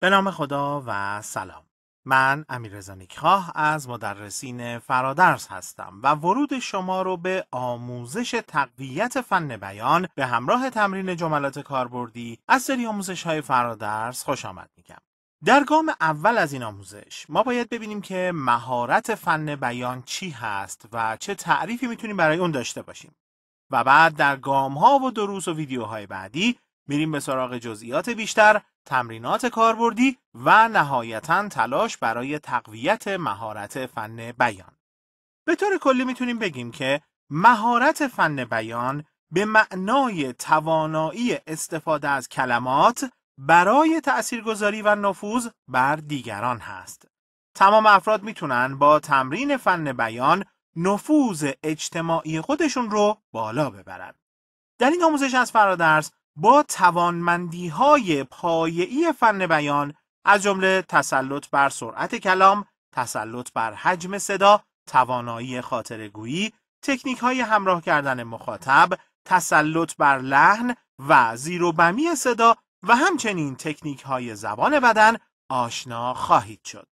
به نام خدا و سلام من امیر نیکخواه از مدرسین فرادرس هستم و ورود شما رو به آموزش تقویت فن بیان به همراه تمرین جملات کاربردی از سری آموزش های فرادرس خوش آمد میگم در گام اول از این آموزش ما باید ببینیم که مهارت فن بیان چی هست و چه تعریفی میتونیم برای اون داشته باشیم و بعد در گام ها و دروس و ویدیوهای بعدی میریم به سراغ جزئیات بیشتر، تمرینات کاربردی و نهایتا تلاش برای تقویت مهارت فن بیان. به طور کلی میتونیم بگیم که مهارت فن بیان به معنای توانایی استفاده از کلمات برای تأثیرگذاری و نفوذ بر دیگران هست. تمام افراد میتونن با تمرین فن بیان نفوذ اجتماعی خودشون رو بالا ببرن. در این آموزش از فرادرس با توانمندی های پایعی فن بیان از جمله تسلط بر سرعت کلام، تسلط بر حجم صدا، توانایی گویی، تکنیک های همراه کردن مخاطب، تسلط بر لحن و زیر و بمی صدا و همچنین تکنیک های زبان بدن آشنا خواهید شد.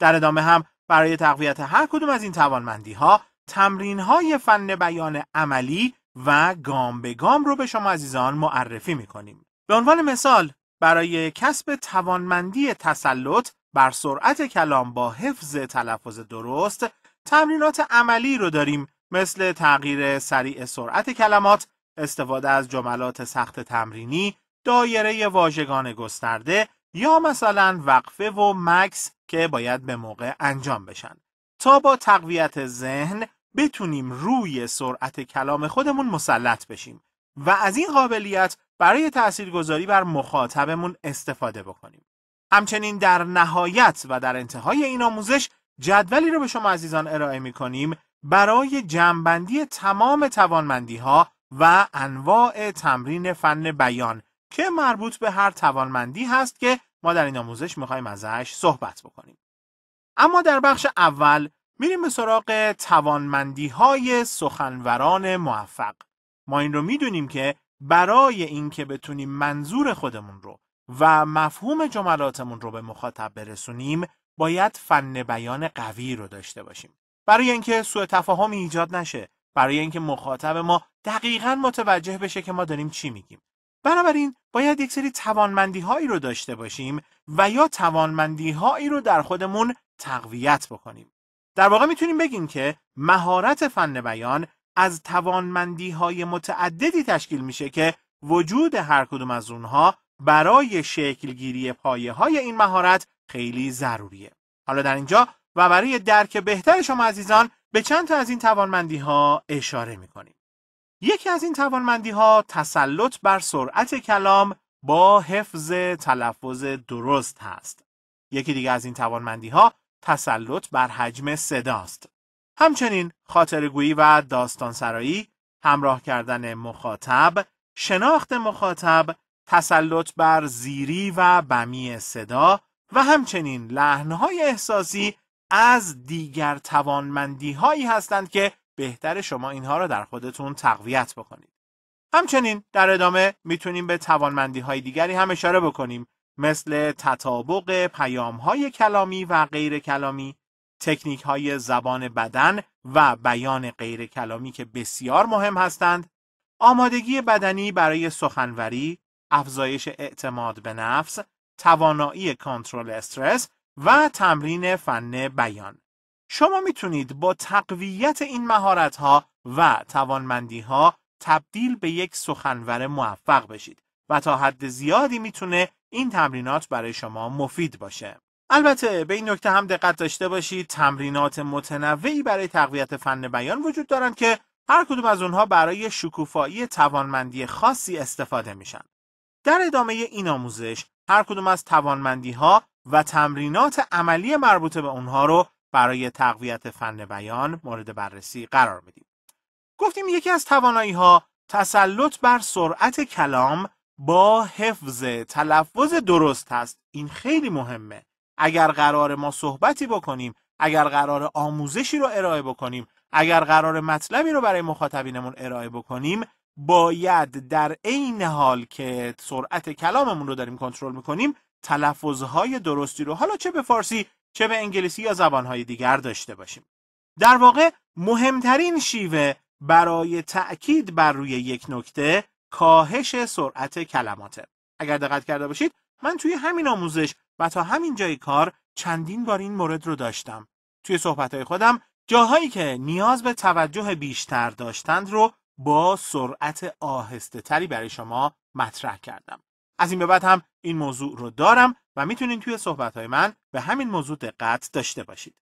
در ادامه هم برای تقویت هر کدوم از این توانمندی ها تمرین های فن بیان عملی و گام به گام رو به شما عزیزان معرفی میکنیم به عنوان مثال برای کسب توانمندی تسلط بر سرعت کلام با حفظ تلفظ درست تمرینات عملی رو داریم مثل تغییر سریع سرعت کلمات، استفاده از جملات سخت تمرینی، دایره واژگان گسترده یا مثلا وقفه و مکس که باید به موقع انجام بشن تا با تقویت ذهن بتونیم روی سرعت کلام خودمون مسلط بشیم و از این قابلیت برای تاثیرگذاری بر مخاطبمون استفاده بکنیم. همچنین در نهایت و در انتهای این آموزش جدولی رو به شما عزیزان ارائه می برای جمعبندی تمام توانمندی ها و انواع تمرین فن بیان که مربوط به هر توانمندی هست که ما در این آموزش میخوایم ازش صحبت بکنیم. اما در بخش اول میریم به سراغ توانمندی های سخنوران موفق ما این رو میدونیم که برای اینکه بتونیم منظور خودمون رو و مفهوم جملاتمون رو به مخاطب برسونیم باید فن بیان قوی رو داشته باشیم برای اینکه سوء تفاهمی ایجاد نشه برای اینکه مخاطب ما دقیقا متوجه بشه که ما داریم چی میگیم بنابراین باید یک سری توانمندی هایی رو داشته باشیم و یا توانمندی هایی رو در خودمون تقویت بکنیم در واقع میتونیم بگیم که مهارت فن بیان از توانمندی های متعددی تشکیل میشه که وجود هر کدوم از اونها برای شکلگیری پایه های این مهارت خیلی ضروریه حالا در اینجا و برای درک بهتر شما عزیزان به چند تا از این توانمندی ها اشاره میکنیم یکی از این توانمندی ها تسلط بر سرعت کلام با حفظ تلفظ درست هست یکی دیگه از این توانمندی ها تسلط بر حجم صداست. همچنین خاطرگویی و داستانسرایی، همراه کردن مخاطب، شناخت مخاطب، تسلط بر زیری و بمی صدا و همچنین لحنهای احساسی از دیگر توانمندی هایی هستند که بهتر شما اینها را در خودتون تقویت بکنید. همچنین در ادامه میتونیم به توانمندی های دیگری هم اشاره بکنیم مثل تطابق پیام های کلامی و غیر کلامی تکنیک های زبان بدن و بیان غیر کلامی که بسیار مهم هستند آمادگی بدنی برای سخنوری افزایش اعتماد به نفس توانایی کنترل استرس و تمرین فن بیان شما میتونید با تقویت این مهارت ها و توانمندی ها تبدیل به یک سخنور موفق بشید و تا حد زیادی میتونه این تمرینات برای شما مفید باشه. البته به این نکته هم دقت داشته باشید تمرینات متنوعی برای تقویت فن بیان وجود دارند که هر کدوم از اونها برای شکوفایی توانمندی خاصی استفاده میشن. در ادامه این آموزش هر کدوم از توانمندی ها و تمرینات عملی مربوط به اونها رو برای تقویت فن بیان مورد بررسی قرار میدیم. گفتیم یکی از توانایی ها تسلط بر سرعت کلام با حفظ تلفظ درست هست این خیلی مهمه اگر قرار ما صحبتی بکنیم اگر قرار آموزشی رو ارائه بکنیم اگر قرار مطلبی رو برای مخاطبینمون ارائه بکنیم باید در عین حال که سرعت کلاممون رو داریم کنترل میکنیم تلفظهای درستی رو حالا چه به فارسی چه به انگلیسی یا زبانهای دیگر داشته باشیم در واقع مهمترین شیوه برای تأکید بر روی یک نکته کاهش سرعت کلماته اگر دقت کرده باشید من توی همین آموزش و تا همین جای کار چندین بار این مورد رو داشتم توی صحبتهای خودم جاهایی که نیاز به توجه بیشتر داشتند رو با سرعت آهسته تری برای شما مطرح کردم از این به بعد هم این موضوع رو دارم و میتونین توی صحبت من به همین موضوع دقت داشته باشید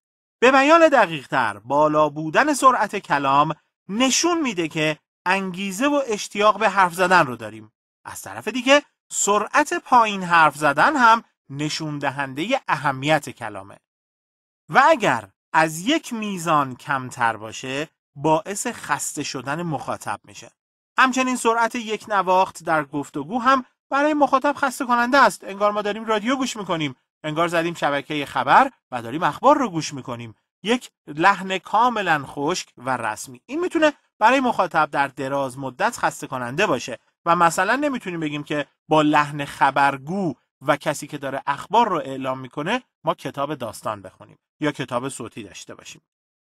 به بیان دقیق بالا بودن سرعت کلام نشون میده که انگیزه و اشتیاق به حرف زدن رو داریم از طرف دیگه سرعت پایین حرف زدن هم نشون دهنده اهمیت کلامه و اگر از یک میزان کمتر باشه باعث خسته شدن مخاطب میشه همچنین سرعت یک نواخت در گفتگو هم برای مخاطب خسته کننده است انگار ما داریم رادیو گوش میکنیم انگار زدیم شبکه خبر و داریم اخبار رو گوش میکنیم یک لحن کاملا خشک و رسمی این میتونه برای مخاطب در دراز مدت خسته کننده باشه و مثلا نمیتونیم بگیم که با لحن خبرگو و کسی که داره اخبار رو اعلام میکنه ما کتاب داستان بخونیم یا کتاب صوتی داشته باشیم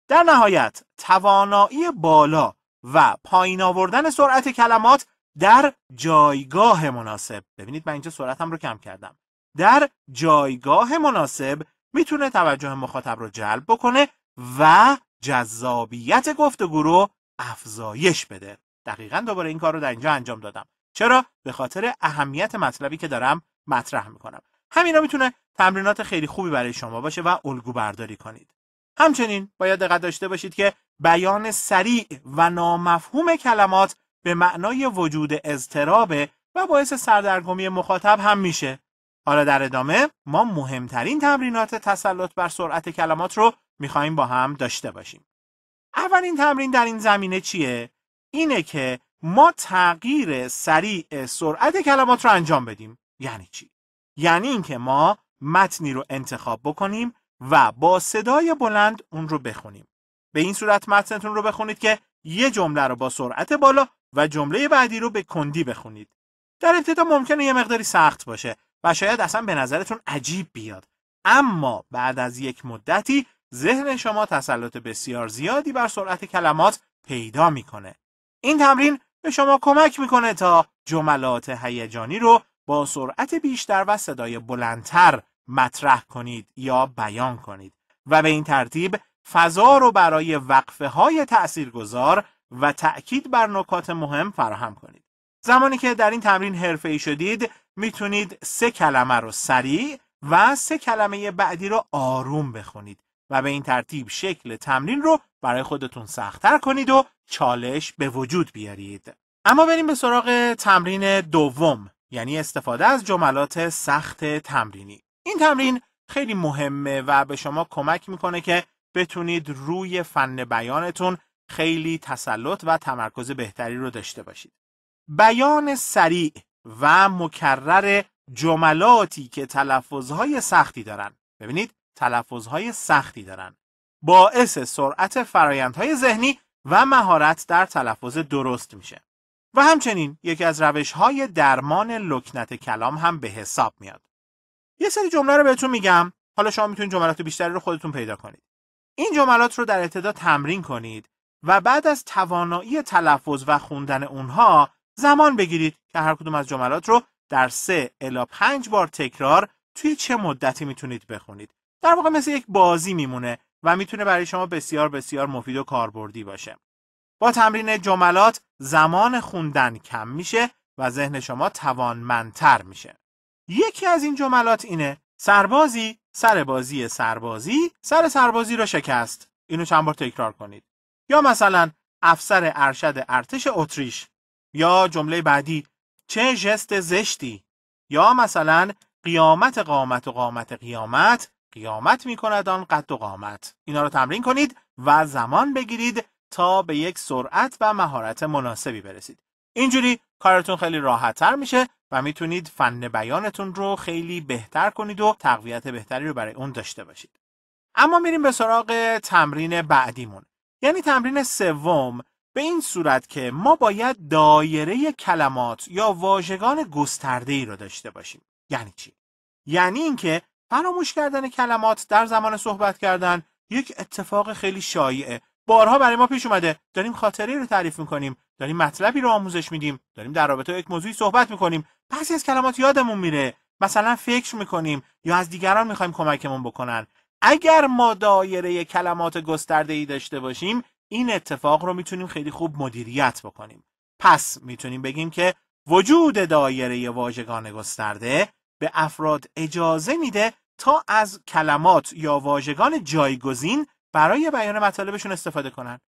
در نهایت توانایی بالا و پایین آوردن سرعت کلمات در جایگاه مناسب ببینید من اینجا سرعتم رو کم کردم در جایگاه مناسب میتونه توجه مخاطب رو جلب بکنه و جذابیت گفتگو رو افزایش بده دقیقا دوباره این کار رو در اینجا انجام دادم چرا به خاطر اهمیت مطلبی که دارم مطرح میکنم همینا میتونه تمرینات خیلی خوبی برای شما باشه و الگو برداری کنید همچنین باید دقت داشته باشید که بیان سریع و نامفهوم کلمات به معنای وجود اضطراب و باعث سردرگمی مخاطب هم میشه حالا در ادامه ما مهمترین تمرینات تسلط بر سرعت کلمات رو میخوایم با هم داشته باشیم اولین تمرین در این زمینه چیه اینه که ما تغییر سریع سرعت کلمات رو انجام بدیم یعنی چی یعنی اینکه ما متنی رو انتخاب بکنیم و با صدای بلند اون رو بخونیم به این صورت متنتون رو بخونید که یه جمله رو با سرعت بالا و جمله بعدی رو به کندی بخونید در ابتدا ممکنه یه مقداری سخت باشه و شاید اصلا به نظرتون عجیب بیاد اما بعد از یک مدتی ذهن شما تسلط بسیار زیادی بر سرعت کلمات پیدا میکنه. این تمرین به شما کمک میکنه تا جملات هیجانی رو با سرعت بیشتر و صدای بلندتر مطرح کنید یا بیان کنید و به این ترتیب فضا رو برای وقفه های تأثیر گذار و تأکید بر نکات مهم فراهم کنید. زمانی که در این تمرین حرفه ای شدید میتونید سه کلمه رو سریع و سه کلمه بعدی رو آروم بخونید و به این ترتیب شکل تمرین رو برای خودتون سختتر کنید و چالش به وجود بیارید. اما بریم به سراغ تمرین دوم یعنی استفاده از جملات سخت تمرینی. این تمرین خیلی مهمه و به شما کمک میکنه که بتونید روی فن بیانتون خیلی تسلط و تمرکز بهتری رو داشته باشید. بیان سریع و مکرر جملاتی که تلفظهای سختی دارن. ببینید تلفظ‌های سختی دارن. باعث سرعت فرایندهای ذهنی و مهارت در تلفظ درست میشه. و همچنین یکی از روش های درمان لکنت کلام هم به حساب میاد. یه سری جمله رو بهتون میگم حالا شما میتونید جملات بیشتری رو خودتون پیدا کنید. این جملات رو در ابتدا تمرین کنید و بعد از توانایی تلفظ و خوندن اونها زمان بگیرید که هر کدوم از جملات رو در سه الا پنج بار تکرار توی چه مدتی میتونید بخونید در واقع مثل یک بازی میمونه و میتونه برای شما بسیار بسیار مفید و کاربردی باشه با تمرین جملات زمان خوندن کم میشه و ذهن شما توانمندتر میشه یکی از این جملات اینه سربازی سر بازی سربازی سر سربازی را شکست اینو چند بار تکرار کنید یا مثلا افسر ارشد ارتش اتریش یا جمله بعدی چه جست زشتی یا مثلا قیامت قامت و قامت قیامت قیامت می کند آن قد و قامت اینا رو تمرین کنید و زمان بگیرید تا به یک سرعت و مهارت مناسبی برسید اینجوری کارتون خیلی تر میشه و میتونید فن بیانتون رو خیلی بهتر کنید و تقویت بهتری رو برای اون داشته باشید اما میریم به سراغ تمرین بعدیمون یعنی تمرین سوم به این صورت که ما باید دایره کلمات یا واژگان گسترده ای رو داشته باشیم یعنی چی یعنی اینکه فراموش کردن کلمات در زمان صحبت کردن یک اتفاق خیلی شایعه بارها برای ما پیش اومده داریم خاطری رو تعریف میکنیم داریم مطلبی رو آموزش میدیم داریم در رابطه یک موضوعی صحبت میکنیم بعضی از کلمات یادمون میره مثلا فکر میکنیم یا از دیگران میخوایم کمکمون بکنن اگر ما دایره کلمات گسترده ای داشته باشیم این اتفاق رو میتونیم خیلی خوب مدیریت بکنیم پس میتونیم بگیم که وجود دایره واژگان گسترده به افراد اجازه میده تا از کلمات یا واژگان جایگزین برای بیان مطالبشون استفاده کنن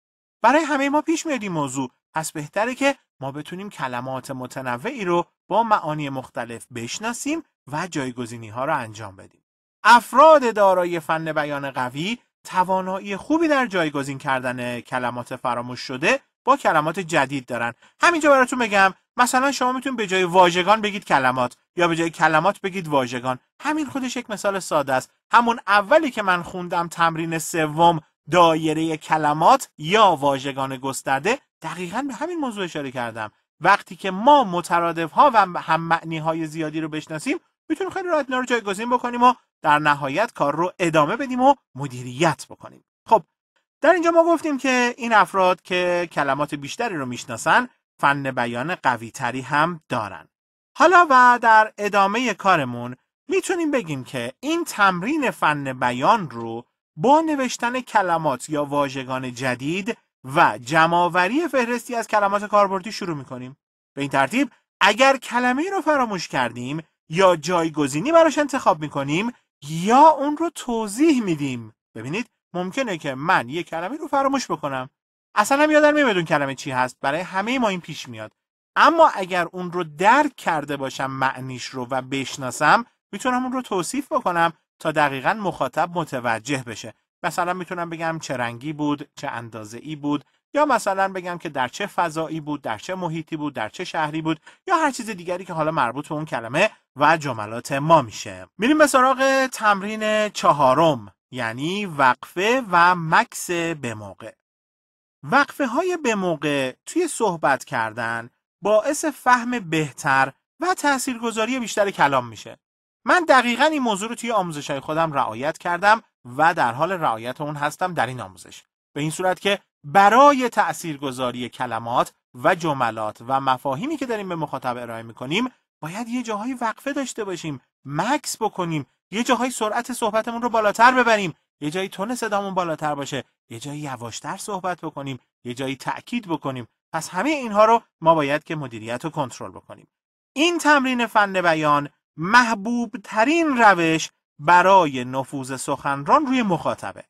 برای همه ما پیش میاد این موضوع پس بهتره که ما بتونیم کلمات متنوعی رو با معانی مختلف بشناسیم و جایگزینی ها رو انجام بدیم افراد دارای فن بیان قوی توانایی خوبی در جایگزین کردن کلمات فراموش شده با کلمات جدید دارن همینجا براتون بگم مثلا شما میتونید به جای واژگان بگید کلمات یا به جای کلمات بگید واژگان همین خودش یک مثال ساده است همون اولی که من خوندم تمرین سوم دایره کلمات یا واژگان گسترده دقیقا به همین موضوع اشاره کردم وقتی که ما مترادف ها و هم معنی های زیادی رو بشناسیم میتونیم خیلی راحت رو جایگزین بکنیم و در نهایت کار رو ادامه بدیم و مدیریت بکنیم خب در اینجا ما گفتیم که این افراد که کلمات بیشتری رو میشناسن فن بیان قویتری هم دارن حالا و در ادامه کارمون میتونیم بگیم که این تمرین فن بیان رو با نوشتن کلمات یا واژگان جدید و جمعآوری فهرستی از کلمات کاربردی شروع میکنیم به این ترتیب اگر کلمه ای رو فراموش کردیم یا جایگزینی براش انتخاب میکنیم یا اون رو توضیح میدیم ببینید ممکنه که من یه کلمه رو فراموش بکنم اصلا هم یادم نمیاد کلمه چی هست برای همه ما این پیش میاد اما اگر اون رو درک کرده باشم معنیش رو و بشناسم میتونم اون رو توصیف بکنم تا دقیقا مخاطب متوجه بشه مثلا میتونم بگم چه رنگی بود چه اندازه ای بود یا مثلا بگم که در چه فضایی بود در چه محیطی بود در چه شهری بود یا هر چیز دیگری که حالا مربوط به اون کلمه و جملات ما میشه میریم به سراغ تمرین چهارم یعنی وقفه و مکس به موقع وقفه های به موقع توی صحبت کردن باعث فهم بهتر و تاثیرگذاری بیشتر کلام میشه من دقیقا این موضوع رو توی آموزش های خودم رعایت کردم و در حال رعایت اون هستم در این آموزش به این صورت که برای تاثیرگذاری کلمات و جملات و مفاهیمی که داریم به مخاطب ارائه میکنیم باید یه جاهای وقفه داشته باشیم مکس بکنیم یه جاهای سرعت صحبتمون رو بالاتر ببریم یه جایی تون صدامون بالاتر باشه یه جایی یواشتر صحبت بکنیم یه جایی تاکید بکنیم پس همه اینها رو ما باید که مدیریت رو کنترل بکنیم این تمرین فن بیان محبوب ترین روش برای نفوذ سخنران روی مخاطبه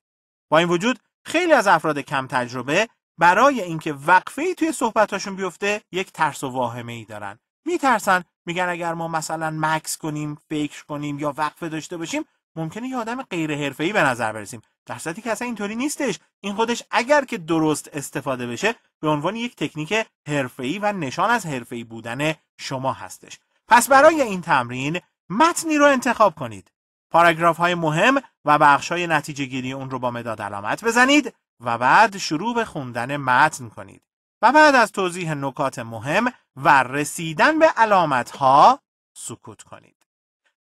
با این وجود خیلی از افراد کم تجربه برای اینکه وقفه توی صحبتاشون بیفته یک ترس و واهمه ای دارن میترسن میگن اگر ما مثلا مکس کنیم فکر کنیم یا وقفه داشته باشیم ممکنه یه آدم غیر حرفه‌ای به نظر برسیم در که اصلا اینطوری نیستش این خودش اگر که درست استفاده بشه به عنوان یک تکنیک حرفه‌ای و نشان از حرفه‌ای بودن شما هستش پس برای این تمرین متنی رو انتخاب کنید پاراگراف های مهم و بخش های نتیجه گیری اون رو با مداد علامت بزنید و بعد شروع به خوندن متن کنید و بعد از توضیح نکات مهم و رسیدن به علامت ها سکوت کنید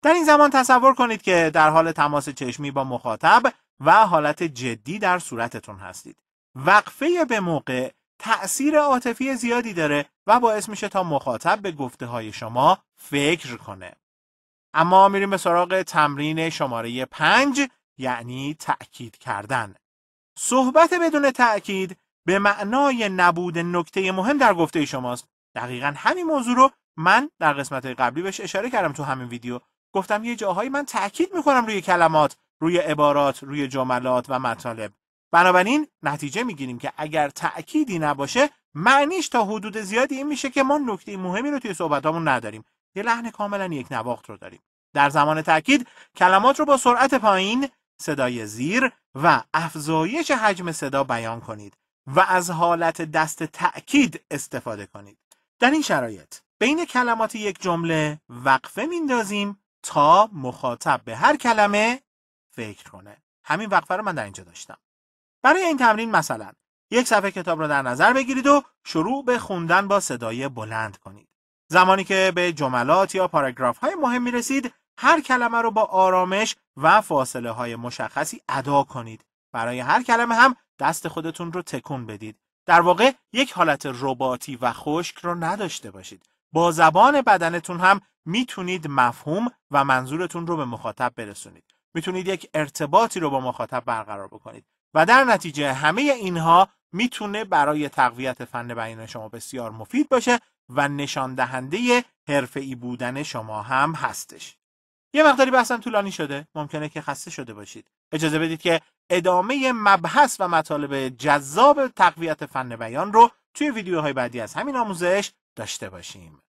در این زمان تصور کنید که در حال تماس چشمی با مخاطب و حالت جدی در صورتتون هستید وقفه به موقع تأثیر عاطفی زیادی داره و باعث میشه تا مخاطب به گفته های شما فکر کنه. اما میریم به سراغ تمرین شماره 5 یعنی تأکید کردن. صحبت بدون تأکید به معنای نبود نکته مهم در گفته شماست. دقیقا همین موضوع رو من در قسمت قبلی بهش اشاره کردم تو همین ویدیو. گفتم یه جاهایی من تأکید میکنم روی کلمات، روی عبارات، روی جملات و مطالب. بنابراین نتیجه میگیریم که اگر تأکیدی نباشه معنیش تا حدود زیادی این میشه که ما نکته مهمی رو توی صحبتامون نداریم یه لحن کاملا یک نواخت رو داریم در زمان تأکید کلمات رو با سرعت پایین صدای زیر و افزایش حجم صدا بیان کنید و از حالت دست تأکید استفاده کنید در این شرایط بین کلمات یک جمله وقفه میندازیم تا مخاطب به هر کلمه فکر کنه همین وقفه رو من در اینجا داشتم برای این تمرین مثلا یک صفحه کتاب را در نظر بگیرید و شروع به خوندن با صدای بلند کنید. زمانی که به جملات یا پاراگراف های مهم می رسید، هر کلمه رو با آرامش و فاصله های مشخصی ادا کنید. برای هر کلمه هم دست خودتون رو تکون بدید. در واقع یک حالت رباتی و خشک رو نداشته باشید. با زبان بدنتون هم میتونید مفهوم و منظورتون رو به مخاطب برسونید. میتونید یک ارتباطی رو با مخاطب برقرار بکنید. و در نتیجه همه اینها میتونه برای تقویت فن بیان شما بسیار مفید باشه و نشان دهنده حرفه‌ای بودن شما هم هستش یه مقداری بحثم طولانی شده ممکنه که خسته شده باشید اجازه بدید که ادامه مبحث و مطالب جذاب تقویت فن بیان رو توی ویدیوهای بعدی از همین آموزش داشته باشیم